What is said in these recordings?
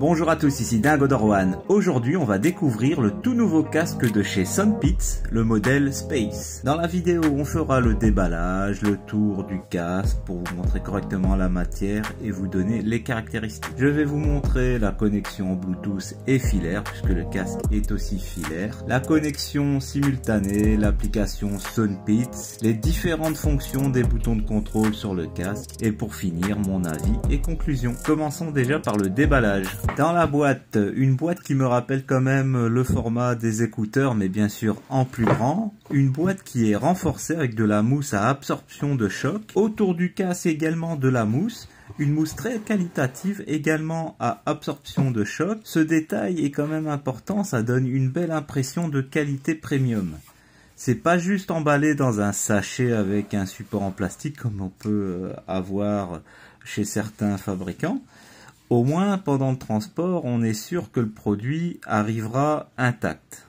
Bonjour à tous, ici Dingo Dorwan. Aujourd'hui, on va découvrir le tout nouveau casque de chez Sunpits, le modèle Space. Dans la vidéo, on fera le déballage, le tour du casque pour vous montrer correctement la matière et vous donner les caractéristiques. Je vais vous montrer la connexion Bluetooth et filaire, puisque le casque est aussi filaire, la connexion simultanée, l'application Sunpits, les différentes fonctions des boutons de contrôle sur le casque et pour finir, mon avis et conclusion. Commençons déjà par le déballage. Dans la boîte, une boîte qui me rappelle quand même le format des écouteurs, mais bien sûr en plus grand. Une boîte qui est renforcée avec de la mousse à absorption de choc. Autour du casque également de la mousse. Une mousse très qualitative également à absorption de choc. Ce détail est quand même important, ça donne une belle impression de qualité premium. C'est pas juste emballé dans un sachet avec un support en plastique comme on peut euh, avoir chez certains fabricants. Au moins, pendant le transport, on est sûr que le produit arrivera intact.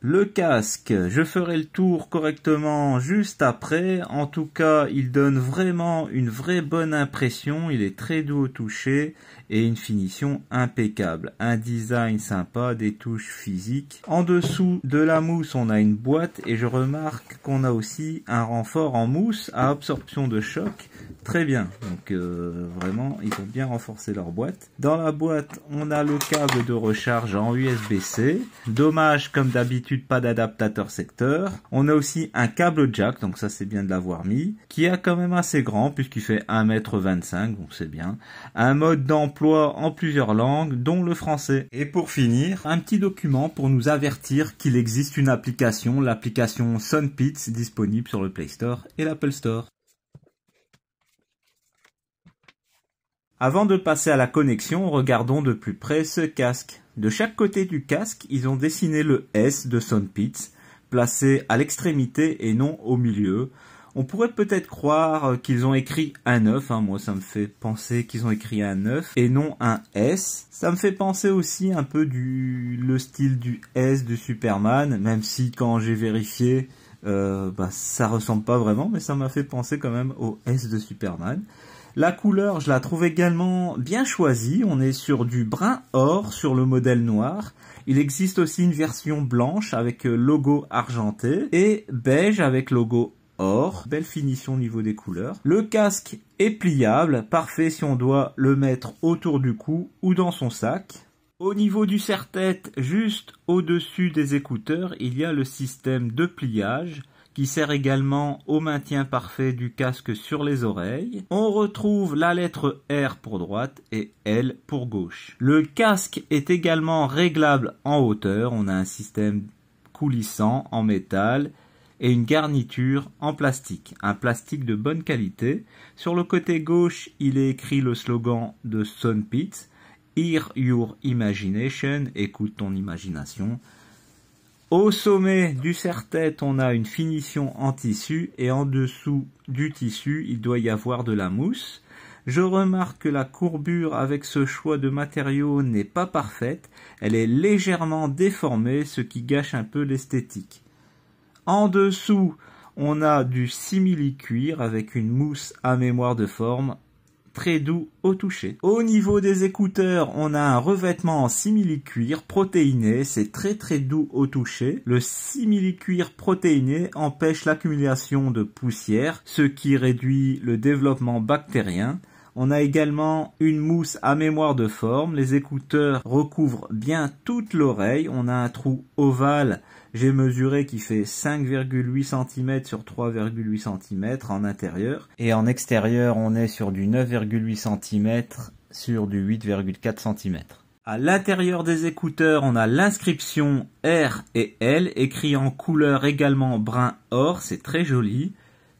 Le casque, je ferai le tour correctement juste après. En tout cas, il donne vraiment une vraie bonne impression. Il est très doux au toucher et une finition impeccable. Un design sympa, des touches physiques. En dessous de la mousse, on a une boîte et je remarque qu'on a aussi un renfort en mousse à absorption de choc. Très bien. Donc euh, vraiment, ils ont bien renforcé leur boîte. Dans la boîte, on a le câble de recharge en USB-C. Dommage, comme d'habitude, pas d'adaptateur secteur. On a aussi un câble jack, donc ça c'est bien de l'avoir mis, qui est quand même assez grand puisqu'il fait 1m25, donc c'est bien. Un mode d'emploi en plusieurs langues, dont le français. Et pour finir, un petit document pour nous avertir qu'il existe une application, l'application SunPits, disponible sur le Play Store et l'Apple Store. Avant de passer à la connexion, regardons de plus près ce casque. De chaque côté du casque, ils ont dessiné le S de SunPits placé à l'extrémité et non au milieu, on pourrait peut-être croire euh, qu'ils ont écrit un 9, hein. moi ça me fait penser qu'ils ont écrit un 9, et non un S. Ça me fait penser aussi un peu du le style du S de Superman, même si quand j'ai vérifié, euh, bah, ça ressemble pas vraiment, mais ça m'a fait penser quand même au S de Superman. La couleur, je la trouve également bien choisie. On est sur du brun or sur le modèle noir. Il existe aussi une version blanche avec euh, logo argenté et beige avec logo or. Belle finition au niveau des couleurs. Le casque est pliable, parfait si on doit le mettre autour du cou ou dans son sac. Au niveau du serre-tête, juste au-dessus des écouteurs, il y a le système de pliage qui sert également au maintien parfait du casque sur les oreilles. On retrouve la lettre R pour droite et L pour gauche. Le casque est également réglable en hauteur. On a un système coulissant en métal et une garniture en plastique, un plastique de bonne qualité. Sur le côté gauche, il est écrit le slogan de sun-pit's Hear Your Imagination, écoute ton imagination. Au sommet du serre-tête, on a une finition en tissu et en dessous du tissu, il doit y avoir de la mousse. Je remarque que la courbure avec ce choix de matériaux n'est pas parfaite, elle est légèrement déformée, ce qui gâche un peu l'esthétique. En dessous, on a du simili-cuir avec une mousse à mémoire de forme très doux au toucher. Au niveau des écouteurs, on a un revêtement en simili-cuir protéiné, c'est très très doux au toucher. Le simili protéiné empêche l'accumulation de poussière, ce qui réduit le développement bactérien. On a également une mousse à mémoire de forme. Les écouteurs recouvrent bien toute l'oreille. On a un trou ovale, j'ai mesuré, qui fait 5,8 cm sur 3,8 cm en intérieur. Et en extérieur, on est sur du 9,8 cm sur du 8,4 cm. À l'intérieur des écouteurs, on a l'inscription R et L, écrit en couleur également brun or, c'est très joli.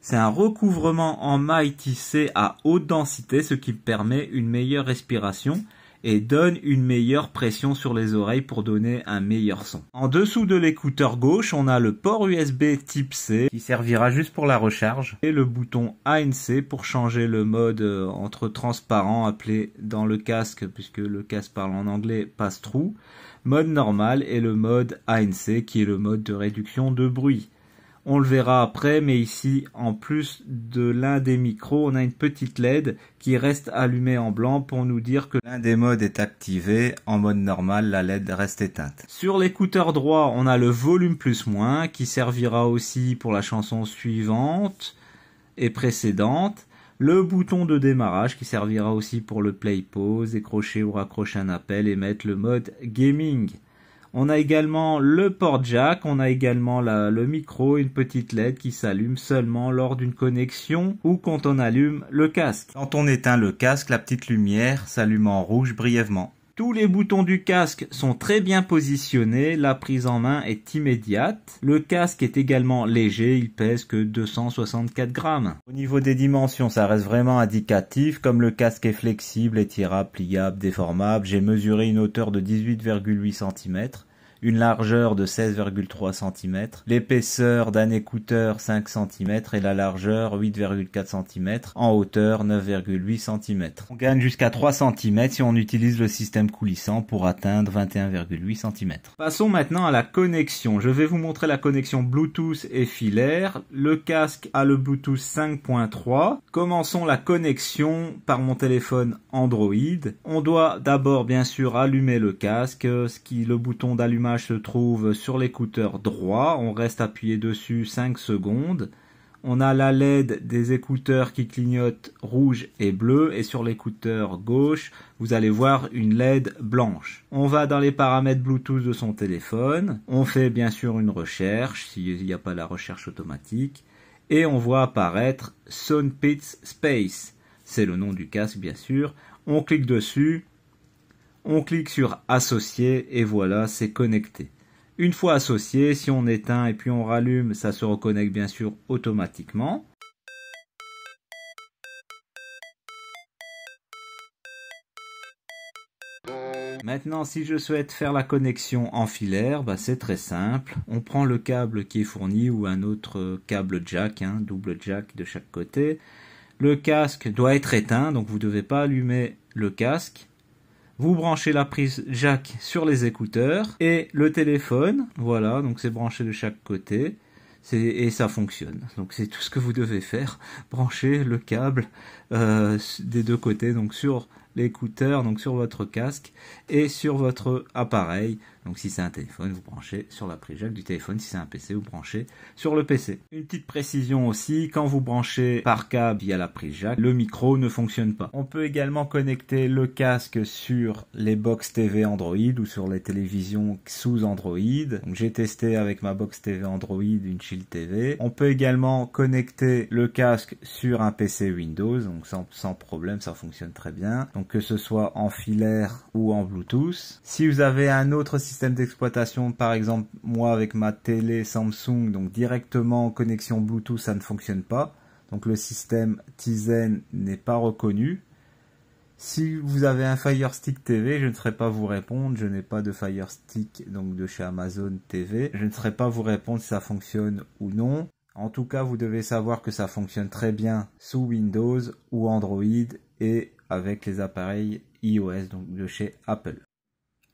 C'est un recouvrement en maille tissée à haute densité, ce qui permet une meilleure respiration et donne une meilleure pression sur les oreilles pour donner un meilleur son. En dessous de l'écouteur gauche, on a le port USB type C qui servira juste pour la recharge et le bouton ANC pour changer le mode euh, entre transparent appelé dans le casque puisque le casque parle en anglais passe-trou, mode normal et le mode ANC qui est le mode de réduction de bruit. On le verra après, mais ici, en plus de l'un des micros, on a une petite LED qui reste allumée en blanc pour nous dire que l'un des modes est activé. En mode normal, la LED reste éteinte. Sur l'écouteur droit, on a le volume plus moins qui servira aussi pour la chanson suivante et précédente. Le bouton de démarrage qui servira aussi pour le play pause, décrocher ou raccrocher un appel et mettre le mode gaming. On a également le port jack, on a également le micro, une petite LED qui s'allume seulement lors d'une connexion ou quand on allume le casque. Quand on éteint le casque, la petite lumière s'allume en rouge brièvement. Tous les boutons du casque sont très bien positionnés, la prise en main est immédiate. Le casque est également léger, il pèse que 264 grammes. Au niveau des dimensions, ça reste vraiment indicatif, comme le casque est flexible, étirable, pliable, déformable, j'ai mesuré une hauteur de 18,8 cm une largeur de 16,3 cm, l'épaisseur d'un écouteur 5 cm et la largeur 8,4 cm, en hauteur 9,8 cm. On gagne jusqu'à 3 cm si on utilise le système coulissant pour atteindre 21,8 cm. Passons maintenant à la connexion. Je vais vous montrer la connexion Bluetooth et filaire. Le casque a le Bluetooth 5.3. Commençons la connexion par mon téléphone Android. On doit d'abord bien sûr allumer le casque, ce qui le bouton d'allumage se trouve sur l'écouteur droit, on reste appuyé dessus 5 secondes. On a la LED des écouteurs qui clignotent rouge et bleu et sur l'écouteur gauche, vous allez voir une LED blanche. On va dans les paramètres Bluetooth de son téléphone, on fait bien sûr une recherche s'il n'y a pas la recherche automatique et on voit apparaître Soundpits Space. C'est le nom du casque bien sûr. On clique dessus, on clique sur associer et voilà, c'est connecté. Une fois associé, si on éteint et puis on rallume, ça se reconnecte bien sûr automatiquement. Maintenant, si je souhaite faire la connexion en filaire, bah, c'est très simple. On prend le câble qui est fourni ou un autre câble jack, hein, double jack de chaque côté. Le casque doit être éteint, donc vous ne devez pas allumer le casque vous branchez la prise jack sur les écouteurs et le téléphone, voilà, donc c'est branché de chaque côté et ça fonctionne. Donc c'est tout ce que vous devez faire, brancher le câble euh, des deux côtés, donc sur l'écouteur, donc sur votre casque et sur votre appareil donc si c'est un téléphone, vous branchez sur la prise jack du téléphone. Si c'est un PC, vous branchez sur le PC. Une petite précision aussi, quand vous branchez par câble via la prise jack, le micro ne fonctionne pas. On peut également connecter le casque sur les box TV Android ou sur les télévisions sous Android. j'ai testé avec ma box TV Android une chill TV. On peut également connecter le casque sur un PC Windows, donc sans, sans problème, ça fonctionne très bien. Donc que ce soit en filaire ou en Bluetooth. Si vous avez un autre système d'exploitation, par exemple, moi avec ma télé Samsung, donc directement en connexion Bluetooth, ça ne fonctionne pas. Donc le système Tizen n'est pas reconnu. Si vous avez un Fire Stick TV, je ne serai pas vous répondre. Je n'ai pas de Fire Stick donc de chez Amazon TV. Je ne serai pas vous répondre si ça fonctionne ou non. En tout cas, vous devez savoir que ça fonctionne très bien sous Windows ou Android et avec les appareils iOS donc de chez Apple.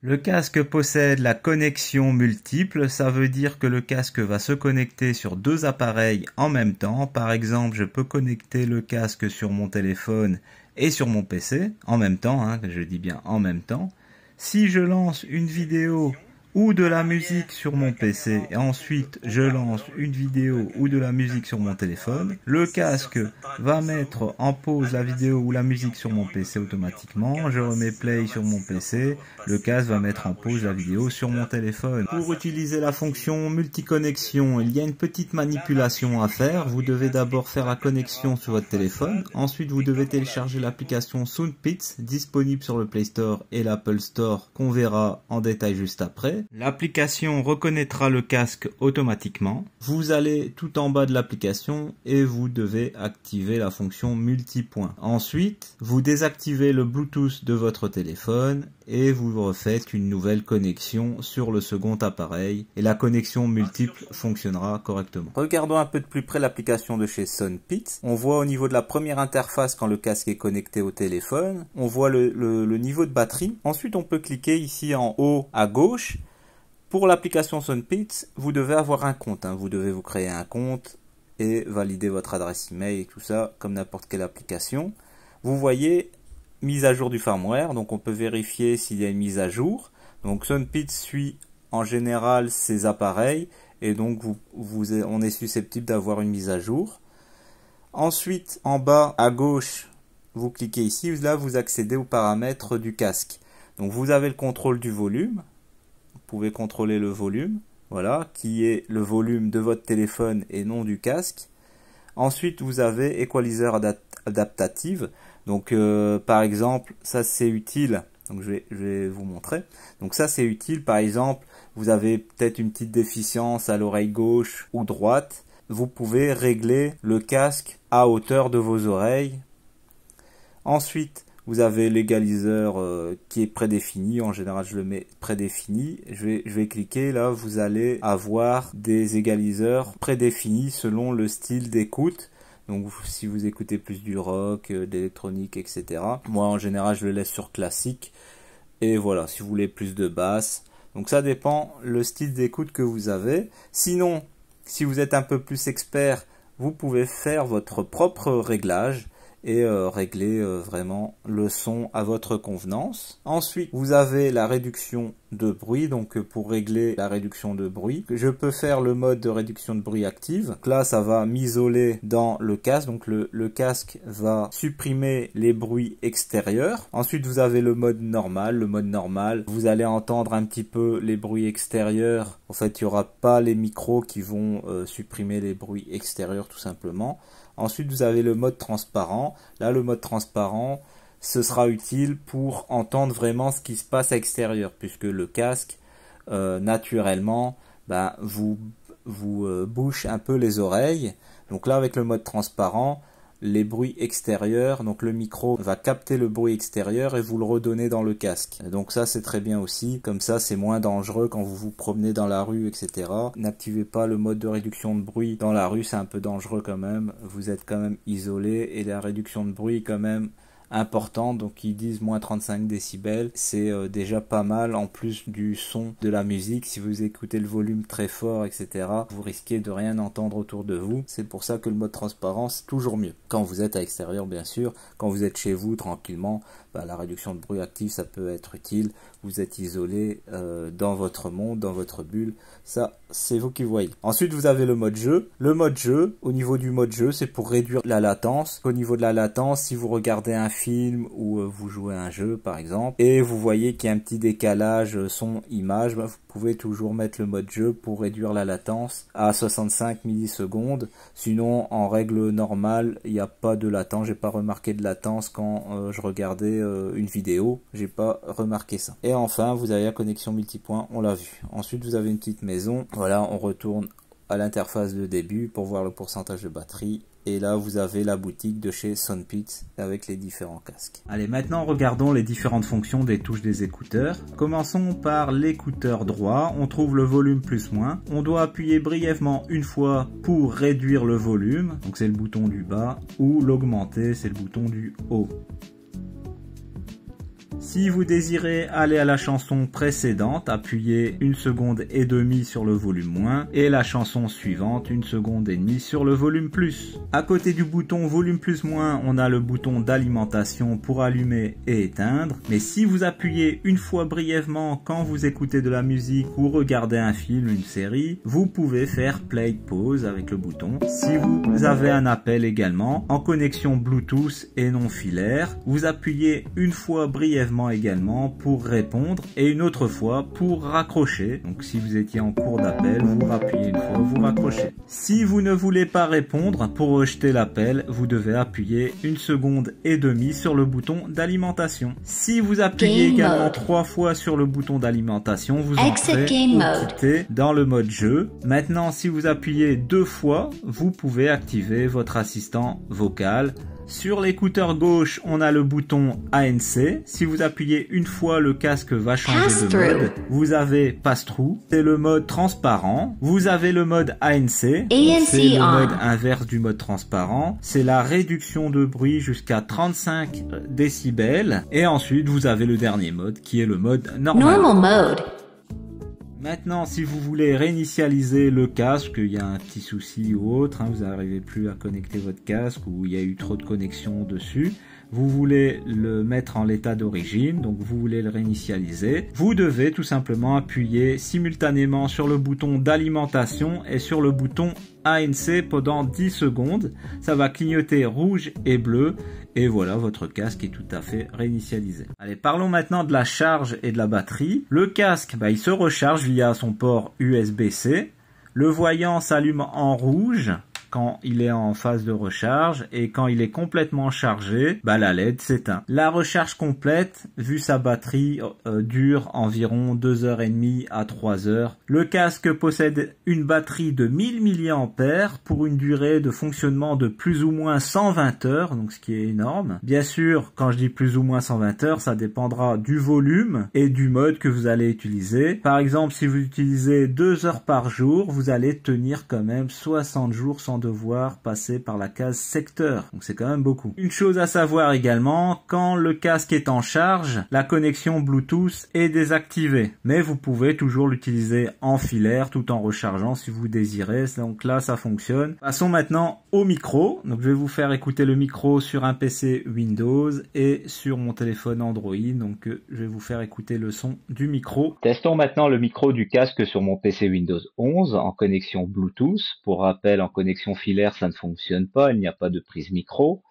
Le casque possède la connexion multiple, ça veut dire que le casque va se connecter sur deux appareils en même temps. Par exemple, je peux connecter le casque sur mon téléphone et sur mon PC en même temps, hein, je dis bien en même temps. Si je lance une vidéo ou de la musique sur mon PC et ensuite je lance une vidéo ou de la musique sur mon téléphone, le casque va mettre en pause la vidéo ou la musique sur mon PC automatiquement, je remets play sur mon PC, le casque va mettre en pause la vidéo sur mon téléphone. Pour utiliser la fonction multiconnexion, il y a une petite manipulation à faire, vous devez d'abord faire la connexion sur votre téléphone, ensuite vous devez télécharger l'application Soundpits disponible sur le Play Store et l'Apple Store qu'on verra en détail juste après. L'application reconnaîtra le casque automatiquement. Vous allez tout en bas de l'application et vous devez activer la fonction multipoint. Ensuite, vous désactivez le Bluetooth de votre téléphone et vous refaites une nouvelle connexion sur le second appareil et la connexion multiple fonctionnera correctement. Regardons un peu de plus près l'application de chez Sunpit. On voit au niveau de la première interface quand le casque est connecté au téléphone, on voit le niveau de batterie. Ensuite, on peut cliquer ici en haut à gauche pour l'application SunPits, vous devez avoir un compte. Hein. Vous devez vous créer un compte et valider votre adresse email et tout ça, comme n'importe quelle application. Vous voyez, mise à jour du firmware. Donc, on peut vérifier s'il y a une mise à jour. Donc, SunPits suit en général ces appareils. Et donc, on est susceptible d'avoir une mise à jour. Ensuite, en bas à gauche, vous cliquez ici. Là, vous accédez aux paramètres du casque. Donc, vous avez le contrôle du volume pouvez contrôler le volume, voilà, qui est le volume de votre téléphone et non du casque. Ensuite, vous avez Equalizer adaptative. Donc, euh, par exemple, ça c'est utile. Donc, je je vais, vous montrer. Donc, ça c'est utile. Par exemple, vous avez peut-être une petite déficience à l'oreille gauche ou droite. Vous pouvez régler le casque à hauteur de vos oreilles. Ensuite, vous avez l'égaliseur euh, qui est prédéfini. En général, je le mets prédéfini. Je vais, cliquer. Là, vous allez avoir des égaliseurs prédéfinis selon le style d'écoute. Donc si vous écoutez plus du rock, euh, d'électronique, etc. Moi, en général, je le laisse sur classique. Et voilà, si vous voulez plus de basse. Donc ça dépend le style d'écoute que vous avez. Sinon, si vous êtes un peu plus expert, vous pouvez faire votre propre réglage et euh, régler euh, vraiment le son à votre convenance. Ensuite, vous avez la réduction de bruit, donc euh, pour régler la réduction de bruit. Je peux faire le mode de réduction de bruit active. là, ça va m'isoler dans le casque, donc le, casque va supprimer les bruits extérieurs. Ensuite, vous avez le mode normal. Le mode normal, vous allez entendre un petit peu les bruits extérieurs. En fait, il n'y aura pas les micros qui vont euh, supprimer les bruits extérieurs tout simplement. Ensuite, vous avez le mode transparent. Là, le mode transparent, ce sera utile pour entendre vraiment ce qui se passe à extérieur, puisque le casque, euh, naturellement, ben, vous, vous euh, bouche un peu les oreilles. Donc là, avec le mode transparent, les bruits extérieurs, donc le micro va capter le bruit extérieur et vous le redonner dans le casque. Donc ça, c'est très bien aussi. Comme ça, c'est moins dangereux quand vous vous promenez dans la rue, etc. N'activez pas le mode de réduction de bruit dans la rue, c'est un peu dangereux quand même. Vous êtes quand même isolé et la réduction de bruit quand même important donc ils disent moins 35 décibels, c'est euh, déjà pas mal en plus du son de la musique. Si vous écoutez le volume très fort, etc., vous risquez de rien entendre autour de vous. C'est pour ça que le mode transparence, toujours mieux. Quand vous êtes à l'extérieur, bien sûr, quand vous êtes chez vous tranquillement, bah, la réduction de bruit actif ça peut être utile. Vous êtes isolé euh, dans votre monde, dans votre bulle. Ça, c'est vous qui voyez. Ensuite, vous avez le mode jeu. Le mode jeu, au niveau du mode jeu, c'est pour réduire la latence. Au niveau de la latence, si vous regardez un film, film ou euh, vous jouez un jeu par exemple et vous voyez qu'il y a un petit décalage euh, son image, bah, vous pouvez toujours mettre le mode jeu pour réduire la latence à 65 millisecondes. Sinon en règle normale il n'y a pas de latence, j'ai pas remarqué de latence quand euh, je regardais une vidéo, j'ai pas remarqué ça. Et enfin vous avez la connexion multipoint, on l'a vu. Ensuite vous avez une petite maison, voilà on retourne à l'interface de début pour voir le pourcentage de batterie et là, vous avez la boutique de chez Soundpix avec les différents casques. Allez, maintenant, regardons les différentes fonctions des touches des écouteurs. Commençons par l'écouteur droit. On trouve le volume plus moins. On doit appuyer brièvement une fois pour réduire le volume. Donc, c'est le bouton du bas. Ou l'augmenter, c'est le bouton du haut. Si vous désirez aller à la chanson précédente, appuyez une seconde et demie sur le volume moins et la chanson suivante une seconde et demie sur le volume plus. À côté du bouton volume plus moins, on a le bouton d'alimentation pour allumer et éteindre. Mais si vous appuyez une fois brièvement quand vous écoutez de la musique ou regardez un film, une série, vous pouvez faire play pause avec le bouton. Si vous avez un appel également en connexion Bluetooth et non filaire, vous appuyez une fois brièvement également pour répondre et une autre fois pour raccrocher. Donc si vous étiez en cours d'appel, vous appuyez une fois, vous raccrochez. Si vous ne voulez pas répondre pour rejeter l'appel, vous devez appuyer une seconde et demie sur le bouton d'alimentation. Si vous appuyez également trois fois sur le bouton d'alimentation, vous entrez ou quittez dans le mode jeu. Maintenant, si vous appuyez deux fois, vous pouvez activer votre assistant vocal sur l'écouteur gauche, on a le bouton ANC. Si vous appuyez une fois, le casque va changer de mode. Vous avez pass-through, c'est le mode transparent. Vous avez le mode ANC, c'est le ah. mode inverse du mode transparent. C'est la réduction de bruit jusqu'à 35 décibels. Et ensuite, vous avez le dernier mode qui est le mode normal. Normal mode. Maintenant, si vous voulez réinitialiser le casque, il y a un petit souci ou autre, hein, vous n'arrivez plus à connecter votre casque ou il y a eu trop de connexions dessus, vous voulez le mettre en l'état d'origine, donc vous voulez le réinitialiser, vous devez tout simplement appuyer simultanément sur le bouton d'alimentation et sur le bouton ANC pendant 10 secondes. Ça va clignoter rouge et bleu et voilà votre casque est tout à fait réinitialisé. Allez, parlons maintenant de la charge et de la batterie. Le casque, bah, il se recharge via son port USB-C. Le voyant s'allume en rouge quand il est en phase de recharge et quand il est complètement chargé, bah, la LED s'éteint. La recharge complète, vu sa batterie, euh, euh, dure environ 2h30 à 3h. Le casque possède une batterie de 1000 mAh pour une durée de fonctionnement de plus ou moins 120 heures, donc ce qui est énorme. Bien sûr, quand je dis plus ou moins 120 heures, ça dépendra du volume et du mode que vous allez utiliser. Par exemple, si vous utilisez 2 heures par jour, vous allez tenir quand même 60 jours sans devoir passer par la case secteur. Donc c'est quand même beaucoup. Une chose à savoir également, quand le casque est en charge, la connexion Bluetooth est désactivée. Mais vous pouvez toujours l'utiliser en filaire tout en rechargeant si vous désirez. Donc là, ça fonctionne. Passons maintenant au micro. Donc je vais vous faire écouter le micro sur un PC Windows et sur mon téléphone Android. Donc euh, je vais vous faire écouter le son du micro. Testons maintenant le micro du casque sur mon PC Windows 11 en connexion Bluetooth. Pour rappel, en connexion filaire, ça ne fonctionne pas, il n'y a pas de prise micro.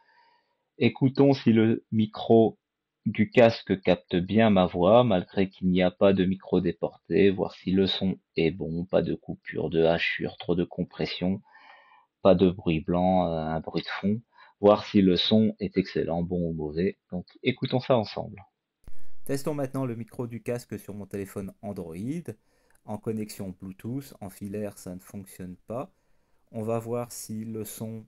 Écoutons si le micro du casque capte bien ma voix, malgré qu'il n'y a pas de micro déporté, voir si le son est bon, pas de coupure, de hachure, trop de compression, pas de bruit blanc, euh, un bruit de fond, voir si le son est excellent, bon ou mauvais. Donc écoutons ça ensemble. Testons maintenant le micro du casque sur mon téléphone Android. En connexion Bluetooth, en filaire, ça ne fonctionne pas. On va voir si le son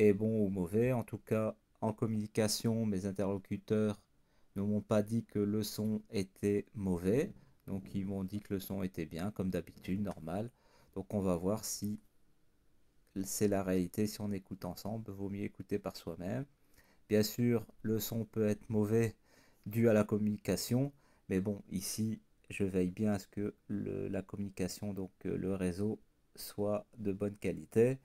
est bon ou mauvais. En tout cas, en communication, mes interlocuteurs ne m'ont pas dit que le son était mauvais. Donc ils m'ont dit que le son était bien, comme d'habitude, normal. Donc on va voir si c'est la réalité, si on écoute ensemble, vaut mieux écouter par soi-même. Bien sûr, le son peut être mauvais dû à la communication, mais bon, ici, je veille bien à ce que la communication, donc euh, le réseau, soit de bonne qualité.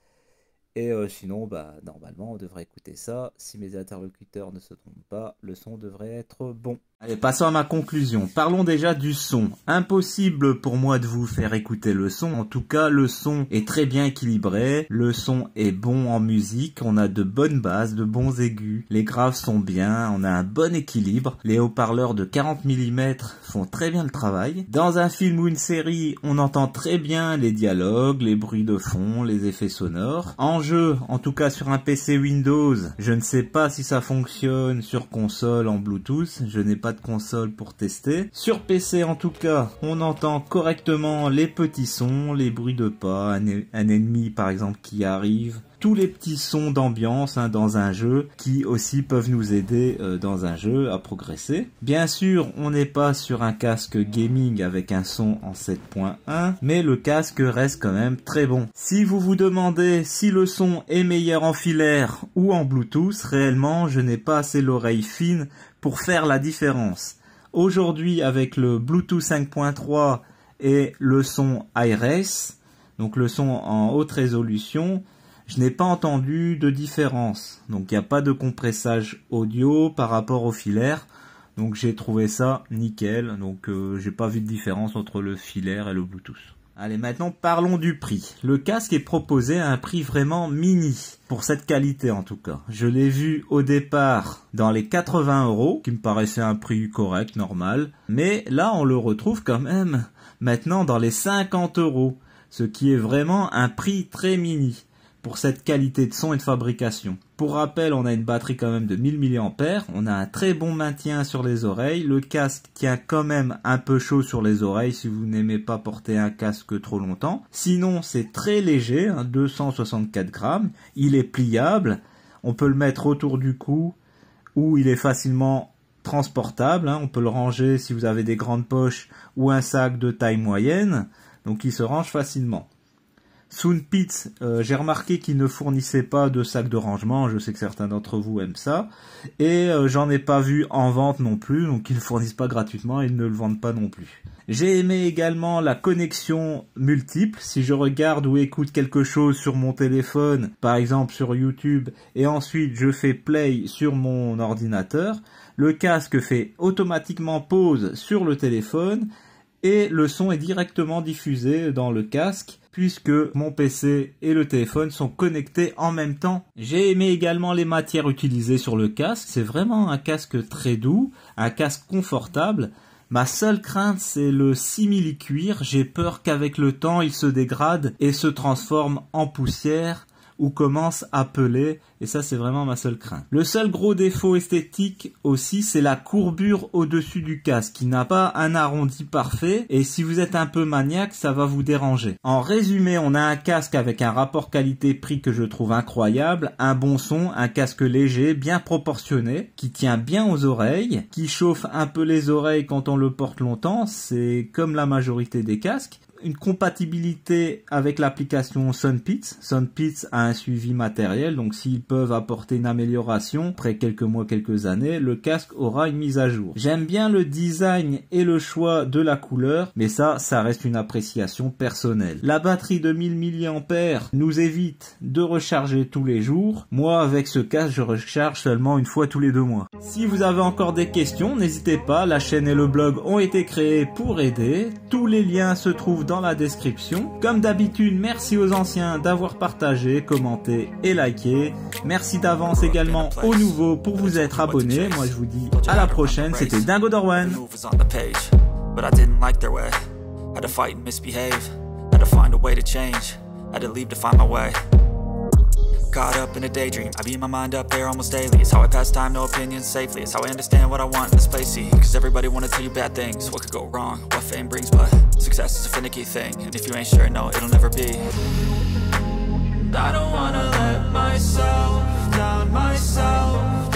Et euh, sinon, bah, normalement, on devrait écouter ça. Si mes interlocuteurs ne se trompent pas, le son devrait être bon. Allez, passons à ma conclusion. Parlons déjà du son. Impossible pour moi de vous faire écouter le son. En tout cas, le son est très bien équilibré. Le son est bon en musique. On a de bonnes bases, de bons aigus. Les graves sont bien. On a un bon équilibre. Les haut-parleurs de 40 mm font très bien le travail. Dans un film ou une série, on entend très bien les dialogues, les bruits de fond, les effets sonores. En jeu, en tout cas sur un PC Windows, je ne sais pas si ça fonctionne sur console en Bluetooth. Je n'ai pas de console pour tester. Sur PC en tout cas, on entend correctement les petits sons, les bruits de pas, un, ennemi par exemple qui arrive, tous les petits sons d'ambiance hein, dans un jeu qui aussi peuvent nous aider euh, dans un jeu à progresser. Bien sûr, on n'est pas sur un casque gaming avec un son en 7.1, mais le casque reste quand même très bon. Si vous vous demandez si le son est meilleur en filaire ou en Bluetooth, réellement, je n'ai pas assez l'oreille fine pour faire la différence. Aujourd'hui, avec le Bluetooth 5.3 et le son iRace, donc le son en haute résolution, je n'ai pas entendu de différence. Donc il n'y a pas de compressage audio par rapport au filaire. Donc j'ai trouvé ça nickel. Donc euh, j'ai pas vu de différence entre le filaire et le Bluetooth. Allez, maintenant parlons du prix. Le casque est proposé à un prix vraiment mini, pour cette qualité en tout cas. Je l'ai vu au départ dans les 80 euros, qui me paraissait un prix correct, normal. Mais là, on le retrouve quand même maintenant dans les 50 euros, ce qui est vraiment un prix très mini pour cette qualité de son et de fabrication. Pour rappel, on a une batterie quand même de 1000 mAh, on a un très bon maintien sur les oreilles, le casque tient quand même un peu chaud sur les oreilles si vous n'aimez pas porter un casque trop longtemps. Sinon, c'est très léger, 264 hein, grammes, il est pliable, on peut le mettre autour du cou ou il est facilement transportable, hein. on peut le ranger si vous avez des grandes poches ou un sac de taille moyenne, donc il se range facilement. Soon euh, j'ai remarqué qu'il ne fournissaient pas de sac de rangement. Je sais que certains d'entre vous aiment ça. Et euh, j'en ai pas vu en vente non plus. Donc ils ne fournissent pas gratuitement. Ils ne le vendent pas non plus. J'ai aimé également la connexion multiple. Si je regarde ou écoute quelque chose sur mon téléphone, par exemple sur YouTube, et ensuite je fais play sur mon ordinateur, le casque fait automatiquement pause sur le téléphone et le son est directement diffusé dans le casque puisque mon PC et le téléphone sont connectés en même temps. J'ai aimé également les matières utilisées sur le casque, c'est vraiment un casque très doux, un casque confortable. Ma seule crainte c'est le simili-cuir, j'ai peur qu'avec le temps il se dégrade et se transforme en poussière ou commence à peler, et ça c'est vraiment ma seule crainte. Le seul gros défaut esthétique aussi, c'est la courbure au-dessus du casque, qui n'a pas un arrondi parfait, et si vous êtes un peu maniaque, ça va vous déranger. En résumé, on a un casque avec un rapport qualité-prix que je trouve incroyable, un bon son, un casque léger, bien proportionné, qui tient bien aux oreilles, qui chauffe un peu les oreilles quand on le porte longtemps, c'est comme la majorité des casques, une compatibilité avec l'application Sunpits. Sunpits a un suivi matériel, donc s'ils peuvent apporter une amélioration, après quelques mois, quelques années, le casque aura une mise à jour. J'aime bien le design et le choix de la couleur, mais ça, ça reste une appréciation personnelle. La batterie de 1000 mAh nous évite de recharger tous les jours. Moi, avec ce casque, je recharge seulement une fois tous les deux mois. Si vous avez encore des questions, n'hésitez pas, la chaîne et le blog ont été créés pour aider. Tous les liens se trouvent dans la description. Comme d'habitude, merci aux anciens d'avoir partagé, commenté et liké. Merci d'avance également aux nouveaux pour vous être abonnés. Moi je vous dis à la prochaine, c'était Dingo Dorwan. Caught up in a daydream, I beat my mind up there almost daily It's how I pass time, no opinions safely It's how I understand what I want in this place, see Cause everybody wanna tell you bad things What could go wrong, what fame brings But success is a finicky thing And if you ain't sure, no, it'll never be I don't wanna let myself down myself